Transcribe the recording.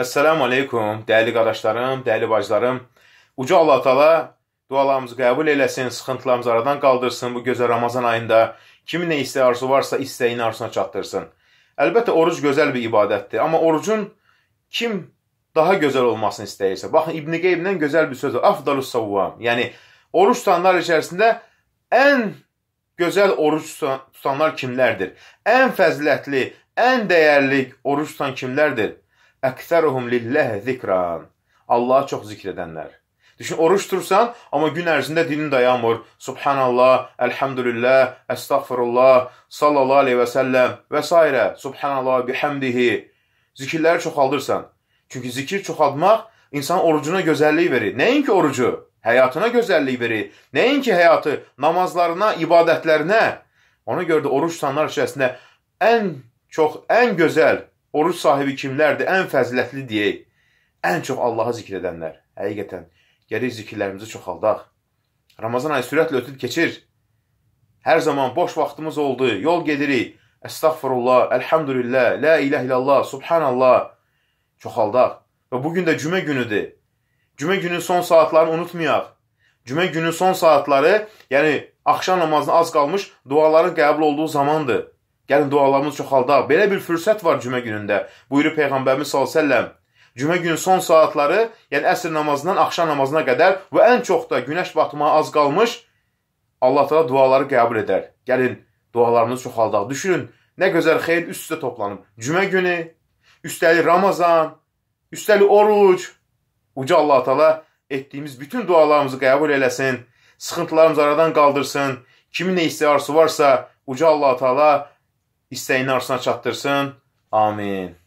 Əssəlamu aleykum, dəyərli qardaşlarım, dəyərli bacılarım. Uca Allah Taala dualarımızı qəbul eləsin, sıxıntılarımızı aradan qaldırsın bu gözəl Ramazan ayında. Kimin nə istəyi arzu varsa istəyin arzusuna çatdırsın. Əlbəttə oruc gözəl bir ibadətdir, amma orucun kim daha gözəl olmasını istəyirsə, baxın İbn Qeymdən gözəl bir söz var. Afdalus savvam. Yəni oruc tutanlar içərisində ən gözəl oruc tutanlar kimlərdir? Ən fəzilətli, ən dəyərli oruc tutan kimlərdir? Əksəruhum lilləh zikran. Allahı çox zikr edənlər. Düşün, oruç dursan, amma gün ərzində dilin dayanmır. Subhanallah, elhamdülillah, əstəğfirullah, sallallahu aleyhi və səlləm və s. Subhanallah, bihamdihi. Zikirləri çoxaldırsan. Çünki zikir çoxaltmaq insan orucuna gözəllik verir. Nəinki orucu, həyatına gözəllik verir. Nəinki həyatı, namazlarına, ibadətlərinə. Ona görə də oruç tutanlar içərisində ən çox, ən gözəl Oruç sahibi kimlərdir? Ən fəzilətli deyək. Ən çox Allahı zikr edənlər. Həqiqətən, gəlir zikirlərimizi çoxaldaq. Ramazan ayı sürətlə ötüb keçir. Hər zaman boş vaxtımız oldu, yol gedirik. Əstəğfirullah, əlhamdülillah, la iləh illallah, subhanallah. Çoxaldaq. Və bugün də cümə günüdür. Cümə günün son saatlarını unutmayaq. Cümə günün son saatları, yəni axşam namazına az qalmış duaların qəbul olduğu zamandır. Gəlin dualarımız çoxaldaq. Belə bir fürsət var cümə günündə. Buyurur Peyğəmbərimiz sallallahu əleyhi və səlləm. Cümə günün son saatları, yəni əsr namazından axşam namazına qədər və ən çox da günəş batmağa az qalmış Allah Taala duaları qəbul edər. Gəlin dualarımızı çoxaldaq. Düşünün, nə gözəl xeyir üst üstə toplanıb. Cümə günü, üstəlik Ramazan, üstəlik oruc. Uca Allah Taala etdiyimiz bütün dualarımızı qəbul eləsin. Sıxıntılarımızı aradan qaldırsın. Kimin nə istəyi arzusu varsa, uca Allah Taala İsteğini arsına çattırsın. Amin.